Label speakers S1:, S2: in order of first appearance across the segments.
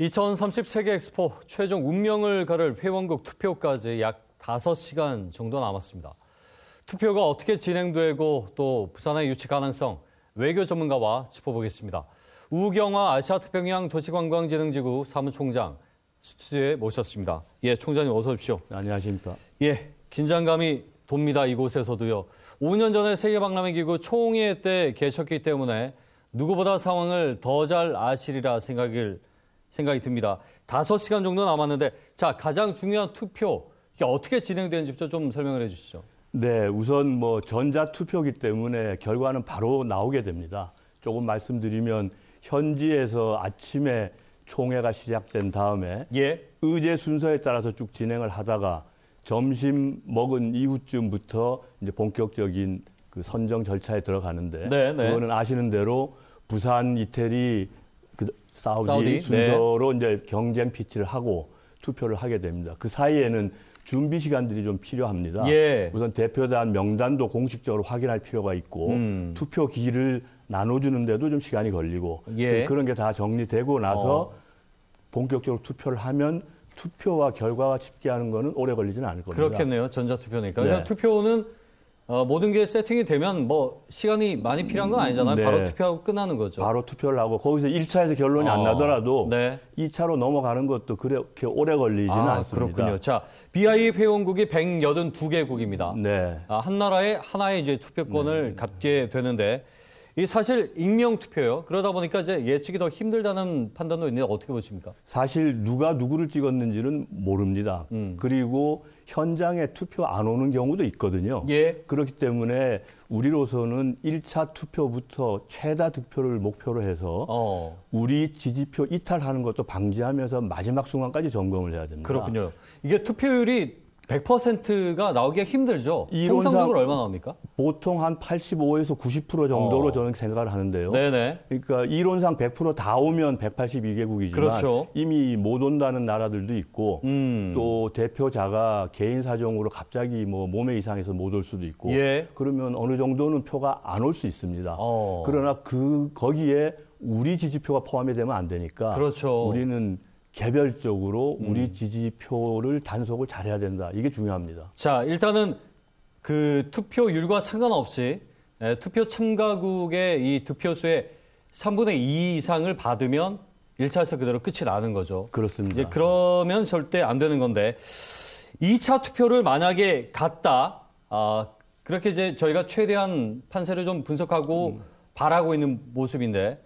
S1: 2030세계 엑스포 최종 운명을 가를 회원국 투표까지 약 5시간 정도 남았습니다. 투표가 어떻게 진행되고 또 부산의 유치 가능성 외교 전문가와 짚어보겠습니다. 우경화 아시아태평양 도시관광진흥지구 사무총장 스튜디오에 모셨습니다. 예, 총장님 어서 오십시오. 네, 안녕하십니까. 예, 긴장감이 돕니다. 이곳에서도요. 5년 전에 세계박람회기구 총회때 계셨기 때문에 누구보다 상황을 더 잘 아시리라 생각을 생각이 듭니다. 다섯 시간 정도 남았는데 자 가장 중요한 투표 이게 어떻게 진행되는지부터 좀 설명을 해주시죠.
S2: 네, 우선 뭐 전자 투표기 때문에 결과는 바로 나오게 됩니다. 조금 말씀드리면 현지에서 아침에 총회가 시작된 다음에 예. 의제 순서에 따라서 쭉 진행을 하다가 점심 먹은 이후쯤부터 이제 본격적인 그 선정 절차에 들어가는데 네, 네. 그거는 아시는 대로 부산, 이태리, 그 사우디, 사우디? 네. 순서로 네. 이제 경쟁 피치를 하고 투표를 하게 됩니다. 그 사이에는 준비 시간들이 좀 필요합니다. 예. 우선 대표단 명단도 공식적으로 확인할 필요가 있고 음. 투표 기일을 나눠주는데도 좀 시간이 걸리고 예. 그런 게 다 정리되고 나서 어. 본격적으로 투표를 하면 투표와 결과가 집계하는 거는 오래 걸리지는 않을 겁니다. 그렇겠네요.
S1: 전자투표니까. 그러니까 네. 투표는 어, 모든 게 세팅이 되면 뭐 시간이 많이 필요한 건 아니잖아요. 음, 네. 바로 투표하고
S2: 끝나는 거죠. 바로 투표를 하고 거기서 1차에서 결론이 어, 안 나더라도
S1: 네. 2차로 넘어가는 것도 그렇게 오래 걸리지는 아, 않습니다. 그렇군요. 자, BIF 회원국이 182개국입니다. 네. 아, 한나라에 하나의 이제 투표권을 네. 갖게 되는데 이 사실 익명 투표요 그러다 보니까 이제 예측이 더 힘들다는 판단도 있는데 어떻게 보십니까?
S2: 사실 누가 누구를 찍었는지는 모릅니다. 음. 그리고 현장에 투표 안 오는 경우도 있거든요. 예. 그렇기 때문에 우리로서는 1차 투표부터 최다 득표를 목표로 해서 어. 우리 지지표 이탈하는 것도 방지하면서 마지막 순간까지 점검을 해야 됩니다. 그렇군요. 이게 투표율이
S1: 100%가 나오기가 힘들죠. 통상적으로 얼마 나옵니까?
S2: 보통 한 85에서
S1: 90% 정도로 어.
S2: 저는 생각을 하는데요. 네네. 그러니까 이론상 100%다 오면 182개국이지만 그렇죠. 이미 못 온다는 나라들도 있고 음. 또 대표자가 개인 사정으로 갑자기 뭐 몸에 이상해서 못 올 수도 있고 예. 그러면 어느 정도는 표가 안 올 수 있습니다. 어. 그러나 그 거기에 우리 지지표가 포함이 되면 안 되니까 그렇죠. 우리는 개별적으로 음. 우리 음. 지지표를 단속을 잘해야 된다. 이게
S1: 중요합니다. 자, 일단은 그 투표율과 상관없이 예, 투표 참가국의 이 득표수의 3분의 2 이상을 받으면 1차에서 그대로 끝이 나는 거죠. 그렇습니다. 이제 그러면 절대 안 되는 건데 2차 투표를 만약에 갔다 아, 그렇게 이제 저희가 최대한 판세를 좀 분석하고 음. 바라고 있는 모습인데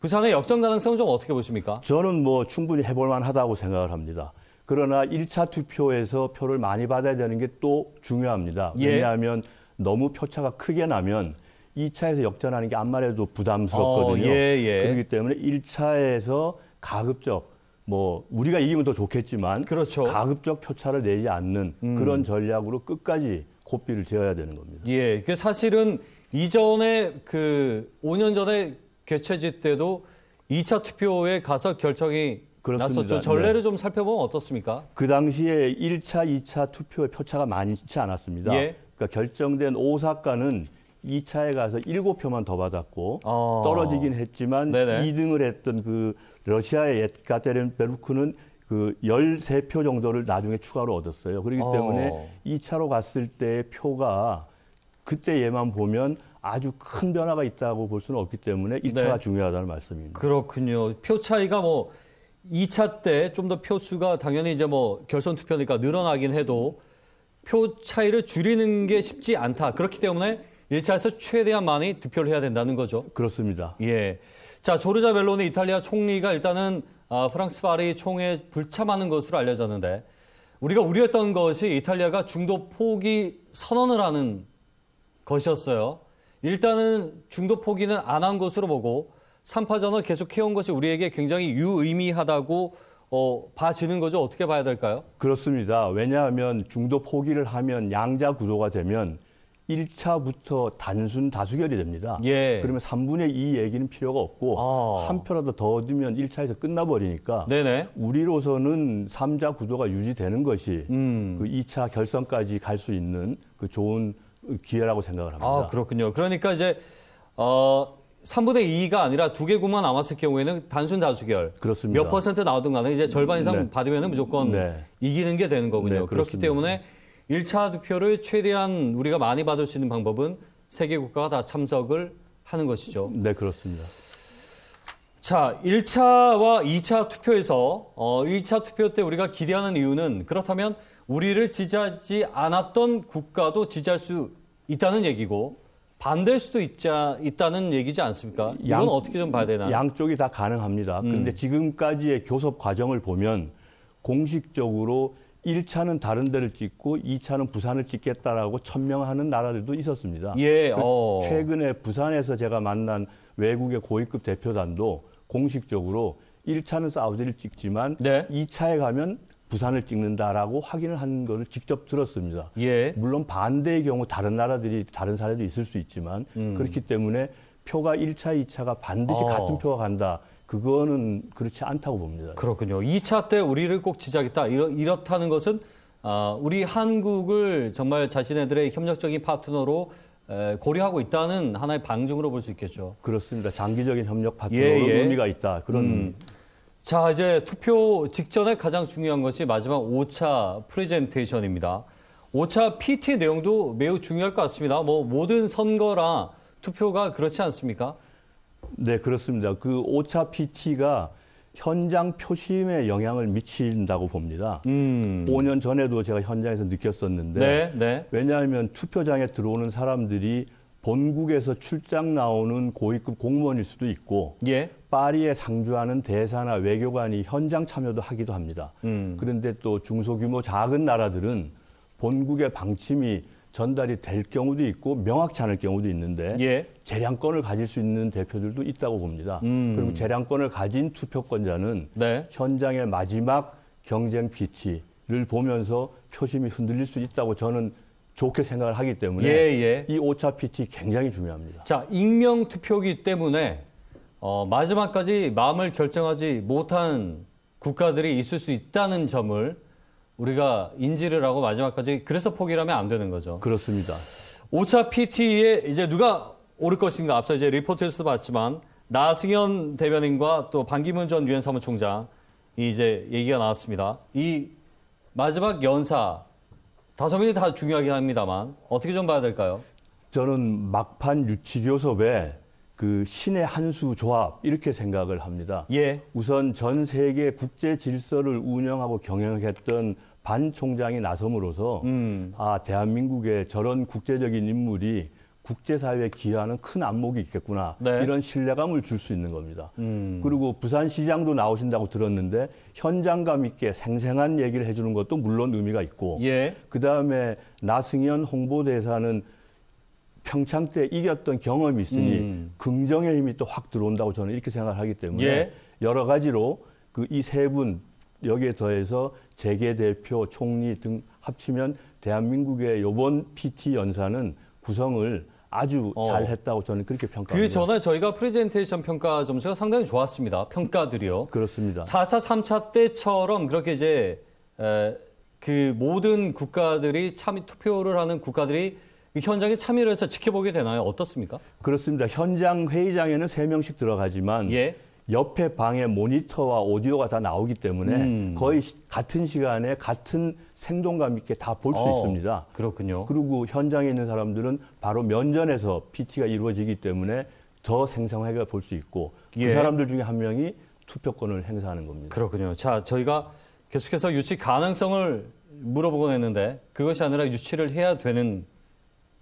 S1: 부산의 역전 가능성은 좀 어떻게 보십니까?
S2: 저는 뭐 충분히 해볼 만하다고 생각을 합니다. 그러나 1차 투표에서 표를 많이 받아야 되는 게 또 중요합니다. 예. 왜냐하면 너무 표차가 크게 나면 2차에서 역전하는 게 암만 해도 부담스럽거든요. 어, 예, 예. 그렇기 때문에 1차에서 가급적 뭐 우리가 이기면 더 좋겠지만 그렇죠. 가급적 표차를 내지 않는 음. 그런 전략으로 끝까지 고삐를 지어야 되는 겁니다.
S1: 예, 그 사실은 이전에 그 5년 전에 개최지 때도 2차 투표에 가서 결정이 그렇습니다. 났었죠. 전례를 네. 좀 살펴보면 어떻습니까?
S2: 그 당시에 1차, 2차 투표의 표차가 많지 않았습니다. 예. 그러니까 결정된 오사카는 2차에 가서 7표만 더 받았고 아. 떨어지긴 했지만 네네. 2등을 했던 그 러시아의 옛가테린 베루크는 그 13표 정도를 나중에 추가로 얻었어요. 그렇기 어. 때문에 2차로 갔을 때의 표가 그때 얘만 보면 아주
S1: 큰 변화가 있다고 볼 수는 없기 때문에 1차가 네. 중요하다는 말씀입니다. 그렇군요. 표 차이가 뭐 2차 때 좀 더 표수가 당연히 이제 뭐 결선 투표니까 늘어나긴 해도 표 차이를 줄이는 게 쉽지 않다. 그렇기 때문에 1차에서 최대한 많이 득표를 해야 된다는 거죠. 그렇습니다. 예. 자, 조르자 벨로니 이탈리아 총리가 일단은 아, 프랑스 파리 총회 불참하는 것으로 알려졌는데 우리가 우려했던 것이 이탈리아가 중도 포기 선언을 하는 것이었어요. 일단은 중도 포기는 안 한 것으로 보고 3파전을 계속 해온 것이 우리에게 굉장히 유의미하다고 어, 봐지는 거죠. 어떻게 봐야 될까요?
S2: 그렇습니다. 왜냐하면 중도 포기를 하면 양자 구도가 되면 1차부터 단순 다수결이 됩니다. 예. 그러면 3분의 2 얘기는 필요가 없고 아. 한 표라도 더 얻으면 1차에서 끝나버리니까 네네. 우리로서는 3자 구도가 유지되는 것이 음. 그 2차 결선까지 갈 수 있는 그 좋은 기회라고 생각을 합니다.
S1: 아, 그렇군요. 그러니까 이제 어 3분의 2가 아니라 두개 구만 남았을 경우에는 단순 다수결. 그렇습니다. 몇 퍼센트 나오든 간에 이제 절반 이상 네. 받으면 무조건 네. 이기는 게 되는 거군요. 네, 그렇기 때문에 1차 투표를 최대한 우리가 많이 받을 수 있는 방법은 세계 국가가 다 참석을 하는 것이죠. 네, 그렇습니다. 자, 1차와 2차 투표에서 어, 1차 투표 때 우리가 기대하는 이유는 그렇다면 우리를 지지하지 않았던 국가도 지지할 수 있다는 얘기고 반대일 수도 있자, 있다는 얘기지 않습니까? 이건 양, 어떻게 좀 봐야 되나?
S2: 양쪽이 다 가능합니다. 그런데 음. 지금까지의 교섭 과정을 보면 공식적으로 1차는 다른 데를 찍고 2차는 부산을 찍겠다라고 천명하는 나라들도 있었습니다. 예, 그 어. 최근에 부산에서 제가 만난 외국의 고위급 대표단도 공식적으로 1차는 사우디를 찍지만 네. 2차에 가면 부산을 찍는다라고 확인을 한 거를 직접 들었습니다. 예. 물론 반대의 경우 다른 나라들이 다른 사례도 있을 수 있지만 음. 그렇기 때문에 표가 1차, 2차가 반드시 어. 같은 표가 간다. 그거는 그렇지 않다고
S1: 봅니다. 그렇군요. 2차 때 우리를 꼭 지지하겠다. 이렇, 이렇다는 것은 아, 우리 한국을 정말 자신들의 협력적인 파트너로 고려하고 있다는 하나의 방증으로 볼 수 있겠죠. 그렇습니다. 장기적인 협력 파트너로 예, 예. 의미가 있다. 그런 음. 자, 이제 투표 직전에 가장 중요한 것이 마지막 5차 프레젠테이션입니다. 5차 PT 내용도 매우 중요할 것 같습니다. 뭐 모든 선거라 투표가 그렇지 않습니까? 네, 그렇습니다. 그 5차 PT가 현장
S2: 표심에 영향을 미친다고 봅니다. 음. 5년 전에도 제가 현장에서 느꼈었는데 네, 네. 왜냐하면 투표장에 들어오는 사람들이 본국에서 출장 나오는 고위급 공무원일 수도 있고 예. 파리에 상주하는 대사나 외교관이 현장 참여도 하기도 합니다. 음. 그런데 또 중소규모 작은 나라들은 본국의 방침이 전달이 될 경우도 있고 명확치 않을 경우도 있는데 예. 재량권을 가질 수 있는 대표들도 있다고 봅니다. 음. 그리고 재량권을 가진 투표권자는 네. 현장의 마지막 경쟁 PT를 보면서 표심이 흔들릴 수 있다고 저는 좋게 생각을 하기 때문에 예, 예. 이 오차 PT 굉장히 중요합니다.
S1: 자, 익명 투표기 때문에 어, 마지막까지 마음을 결정하지 못한 국가들이 있을 수 있다는 점을 우리가 인지를 하고 마지막까지 그래서 포기하면 안 되는 거죠. 그렇습니다. 오차 PT에 이제 누가 오를 것인가 앞서 이제 리포트에서도 봤지만 나승현 대변인과 또 반기문 전 유엔 사무총장 이제 얘기가 나왔습니다. 이 마지막 연사 다섯 명이 다 중요하긴 합니다만 어떻게 좀 봐야 될까요?
S2: 저는 막판 유치교섭에 그 신의 한수 조합 이렇게 생각을 합니다. 예. 우선 전 세계 국제 질서를 운영하고 경영했던 반 총장이 나섬으로서 음. 아대한민국의 저런 국제적인 인물이 국제사회에 기여하는 큰 안목이 있겠구나 네. 이런 신뢰감을 줄 수 있는 겁니다. 음. 그리고 부산시장도 나오신다고 들었는데 현장감 있게 생생한 얘기를 해주는 것도 물론 의미가 있고 예. 그 다음에 나승현 홍보대사는 평창 때 이겼던 경험이 있으니 음. 긍정의 힘이 또 확 들어온다고 저는 이렇게 생각하기 때문에 예. 여러 가지로 그 이 세 분 여기에 더해서 재계 대표, 총리 등 합치면 대한민국의 요번 PT 연사는 구성을 아주 어. 잘했다고 저는 그렇게 평가합니다.
S1: 그 전에 저희가 프레젠테이션 평가 점수가 상당히 좋았습니다. 평가들이요. 그렇습니다. 4차, 3차 때처럼 그렇게 이제 에, 그 모든 국가들이 참여 투표를 하는 국가들이 현장에 참여를 해서 지켜보게 되나요? 어떻습니까? 그렇습니다.
S2: 현장 회의장에는 세명씩 들어가지만 예. 옆에 방에 모니터와 오디오가 다 나오기 때문에 음. 거의 같은 시간에 같은 생동감 있게 다 볼수 어, 있습니다. 그렇군요. 그리고 현장에 있는 사람들은 바로 면전에서 PT가 이루어지기
S1: 때문에 더 생생하게 볼수 있고 그 예. 그 사람들 중에 한 명이 투표권을 행사하는 겁니다. 그렇군요. 자, 저희가 계속해서 유치 가능성을 물어보곤 했는데 그것이 아니라 유치를 해야 되는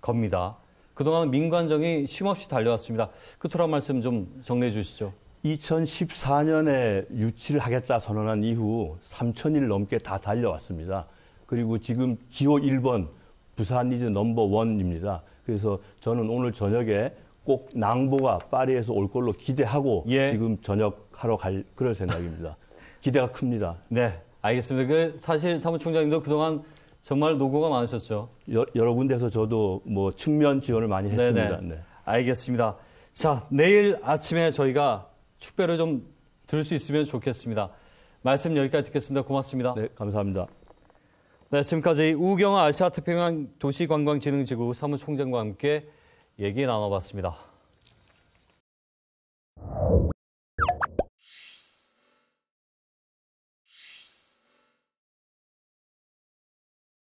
S1: 겁니다. 그동안 민관정이 쉼없이 달려왔습니다. 끝으로 그 한 말씀 좀 정리해 주시죠.
S2: 2014년에 유치를 하겠다 선언한 이후 3천일 넘게 다 달려왔습니다. 그리고 지금 기호 1번 부산 이즈 넘버 원입니다. 그래서 저는 오늘 저녁에 꼭 낭보가 파리에서 올 걸로 기대하고 예. 지금 저녁 하러 갈 그럴 생각입니다.
S1: 기대가 큽니다. 네, 알겠습니다. 그 사실 사무총장님도 그동안 정말 노고가 많으셨죠. 여, 러 군데서 저도 뭐 측면 지원을 많이 했습니다. 네네. 네. 네. 알겠습니다. 자, 내일 아침에 저희가 축배를 좀들을수 있으면 좋겠습니다. 말씀 여기까지 듣겠습니다. 고맙습니다. 네, 감사합니다. 네, 지금까지 우경아 아시아태평양 도시관광진흥지구 사무총장과 함께 얘기 나눠봤습니다.